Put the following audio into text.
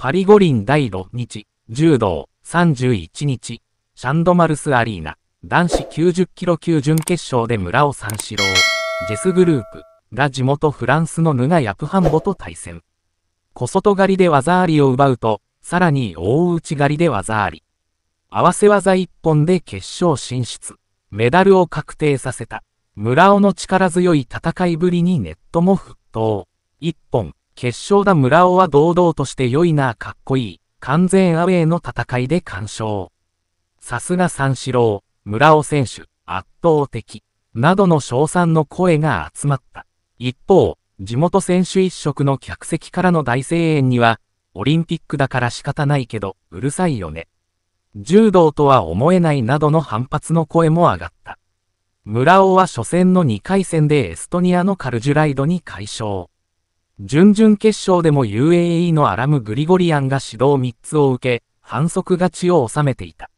パリ五輪第6日、柔道31日、シャンドマルスアリーナ、男子90キロ級準決勝で村尾三四郎、ジェスグループが地元フランスのヌガ・ヤプハンボと対戦。小外刈りで技ありを奪うと、さらに大内刈りで技あり。合わせ技一本で決勝進出。メダルを確定させた。村尾の力強い戦いぶりにネットも沸騰。一本、決勝だ村尾は堂々として良いなかっこいい、完全アウェーの戦いで完勝。さすが三四郎、村尾選手、圧倒的、などの称賛の声が集まった。一方、地元選手一色の客席からの大声援には、オリンピックだから仕方ないけど、うるさいよね。柔道とは思えないなどの反発の声も上がった。村尾は初戦の2回戦でエストニアのカルジュライドに快勝。準々決勝でも UAE のアラム・グリゴリアンが指導3つを受け、反則勝ちを収めていた。